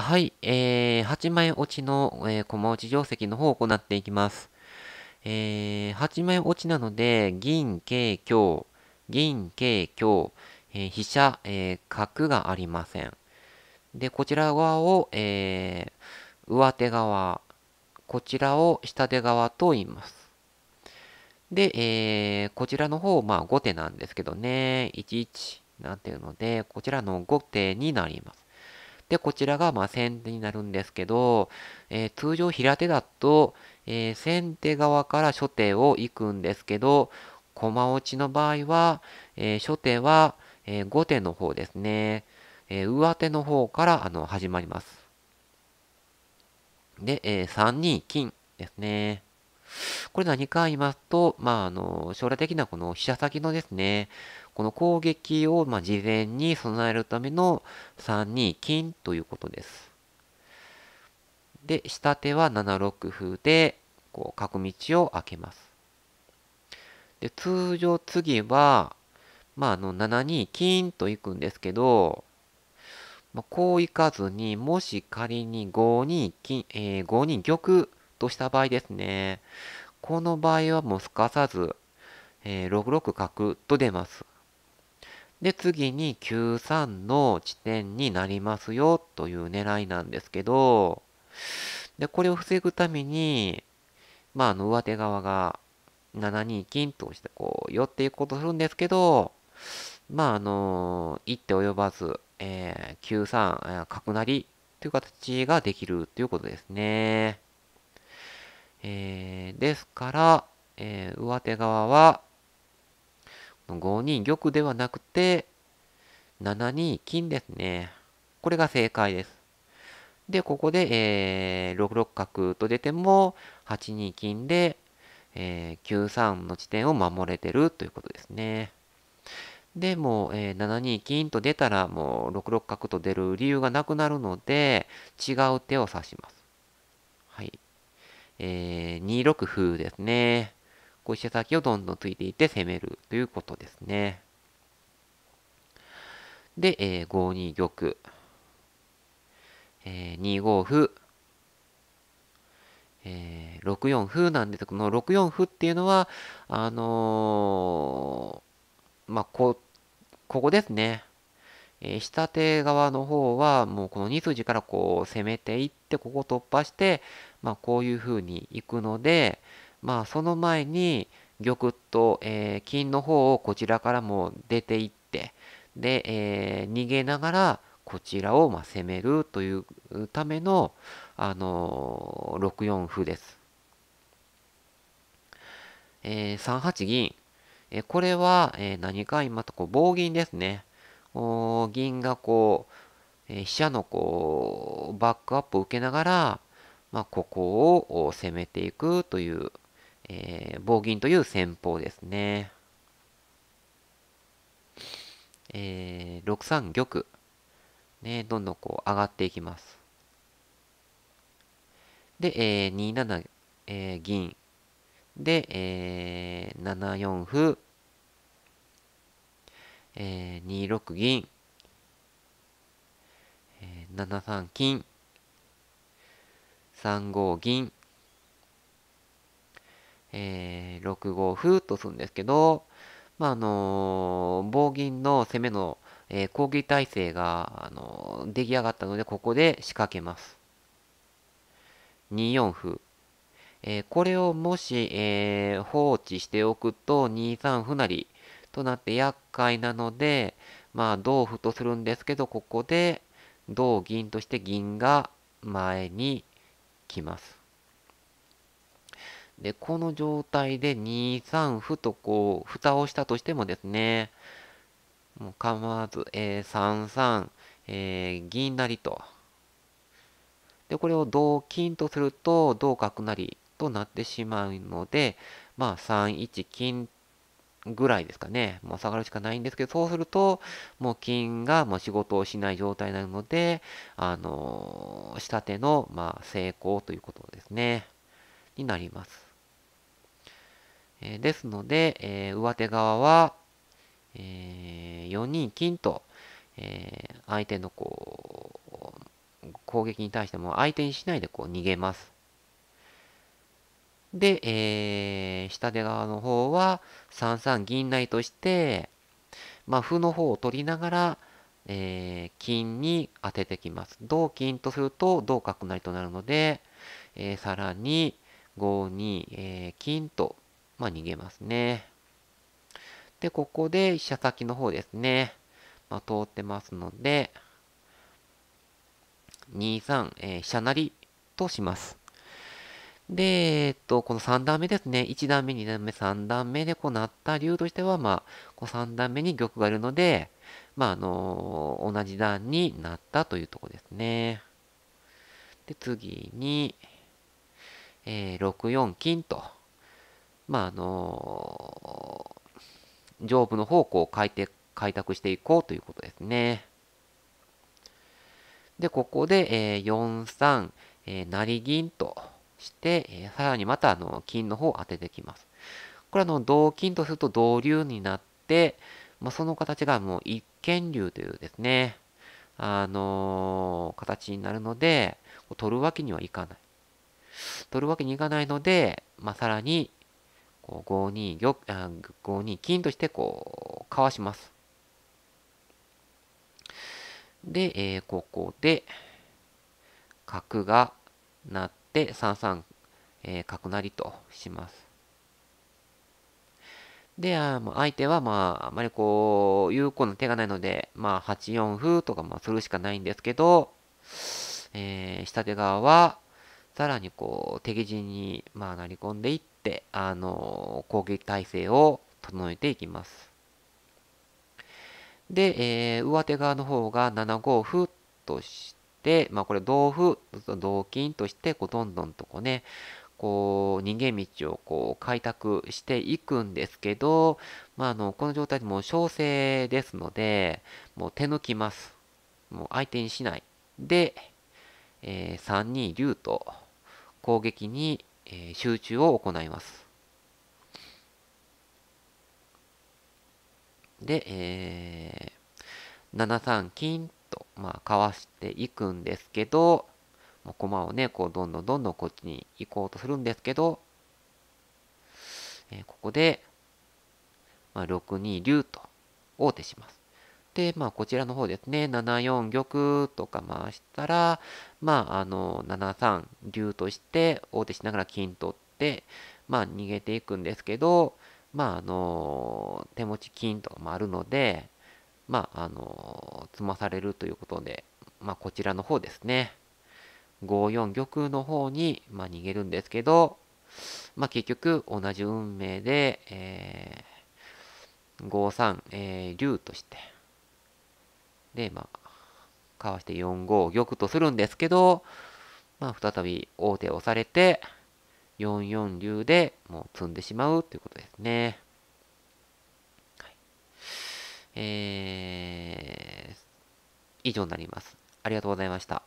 はい、えー、8枚落ちの、えー、駒落ち定石の方を行っていきます。えー、8枚落ちなので、銀、桂、香、銀、桂、香、えー、飛車、えー、角がありません。で、こちら側を、えー、上手側、こちらを下手側と言います。で、えー、こちらの方、まあ、後手なんですけどね、11なんていうので、こちらの後手になります。で、こちらがまあ先手になるんですけど、えー、通常平手だと、えー、先手側から初手を行くんですけど、駒落ちの場合は、えー、初手は、え後手の方ですね、え上手の方からあの始まります。で、え3二金ですね。これ何か言いますと、まあ、あの、将来的なこの飛車先のですね、この攻撃をま事前に備えるための3二金ということです。で、下手は7六歩で、こう、角道を開けます。で、通常次は、まあ、あの、7二金と行くんですけど、まあ、こう行かずに、もし仮に5二金、えー、5二玉とした場合ですね、この場合はもうすかさず、えー、6六角と出ます。で、次に93の地点になりますよという狙いなんですけど、で、これを防ぐために、まあ、あの、上手側が7二金としてこう、寄っていくことするんですけど、まあ、あの、一手及ばず、えー、93、角成りという形ができるということですね。えー、ですから、えー、上手側は、5二玉ではなくて、7二金ですね。これが正解です。で、ここで、えー、6六角と出ても、8二金で、えー、9三の地点を守れてるということですね。で、もう、えー、7二金と出たら、もう6六角と出る理由がなくなるので、違う手を指します。はい。えー、2六歩ですね。飛車先をどんどん突いていって攻めるということですね。で、えー、5二玉、えー、2五歩、えー、6四歩なんですけど、この6四歩っていうのは、あのー、まあ、こ、ここですね。えー、下手側の方は、もうこの2筋からこう攻めていって、ここを突破して、まあ、こういう風に行くので、まあその前に玉と、えー、金の方をこちらからも出ていってで、えー、逃げながらこちらをま攻めるというための、あのー、6四歩です。えー、3八銀、えこれは、え何か今とこう棒銀ですね。お銀がこう、え飛車のこうバックアップを受けながら、まあ、ここを攻めていくというえー、棒銀という戦法ですね。えー、6三玉。ね、どんどんこう上がっていきます。で、えー、2七、えー、銀。で、えー、7四歩。えー、2六銀。えー、7三金。3五銀。えー、6五歩とするんですけど、まあ、あのー、棒銀の攻めの、えー、攻撃体制が、あのー、出来上がったので、ここで仕掛けます。2四歩。えー、これをもし、えー、放置しておくと、2三歩成となって厄介なので、まあ、同歩とするんですけど、ここで、同銀として銀が前に来ます。で、この状態で2 3歩とこう、蓋をしたとしてもですね、もう構わず、えー、3えー、銀なりと。で、これを同金とすると、同角なりとなってしまうので、まあ、3 1金ぐらいですかね。もう下がるしかないんですけど、そうすると、もう金がもう仕事をしない状態なので、あのー、下手の、まあ、成功ということですね。になります。えー、ですので、えー、上手側は、えー、4二金と、えー、相手のこう攻撃に対しても相手にしないでこう逃げます。で、えー、下手側の方は3三銀成として、まあ、歩の方を取りながら、えー、金に当ててきます。同金とすると同角成となるので、えー、さらに5二、えー、金と、まあ逃げますね。で、ここで飛車先の方ですね。まあ、通ってますので、2三、えー、飛車成とします。で、えっと、この3段目ですね。1段目、2段目、3段目でこうなった理由としては、まあ、こう3段目に玉がいるので、まあ、あのー、同じ段になったというとこですね。で、次に、えー、6四金と。まああの上部の方向を変えて開拓していこうということですね。で、ここで、えー、4、3、え成銀として、えー、さらにまた、あの、金の方を当ててきます。これ、あの、同金とすると同流になって、まあ、その形がもう一見流というですね、あのー、形になるので、取るわけにはいかない。取るわけにいかないので、まあ、さらに、5二玉あ5二金としてこうかわします。で、えー、ここで角がなって3三、え角成りとします。で、あ相手はまあ、あまりこう、有効な手がないので、まあ、8四歩とかまあするしかないんですけど、えー、下手側は、さらにこう、敵陣にまあ、なり込んでいっ、あの攻撃体制を整えていきます。で、えー、上手側の方が7五歩として、まあこれ同歩、同金として、こうどんどんとこうね、こう逃げ道をこう開拓していくんですけど、まあ、あのこの状態でもう小生ですのでもう手抜きますもう相手にしないで、えー、3二竜と攻撃にえー、集中を行います。で、えー、7三金と、まあ、かわしていくんですけど、まあ、駒をね、こう、どんどんどんどんこっちに行こうとするんですけど、えー、ここで、まあ、6二竜と王手します。、まあ、こちらの方ですね、7四玉とか回したら、まあ、あの、7三竜として、王手しながら金取って、まあ、逃げていくんですけど、まあ、あの、手持ち金とかもあるので、まあ、あの、詰まされるということで、まあ、こちらの方ですね。5四玉の方に、まあ、逃げるんですけど、まあ、結局同じ運命で、えー、5三、えー、竜として、で、まあ、かわして4五玉とするんですけど、まあ、再び王手をされて、4四竜でもう積んでしまうということですね。えー、以上になります。ありがとうございました。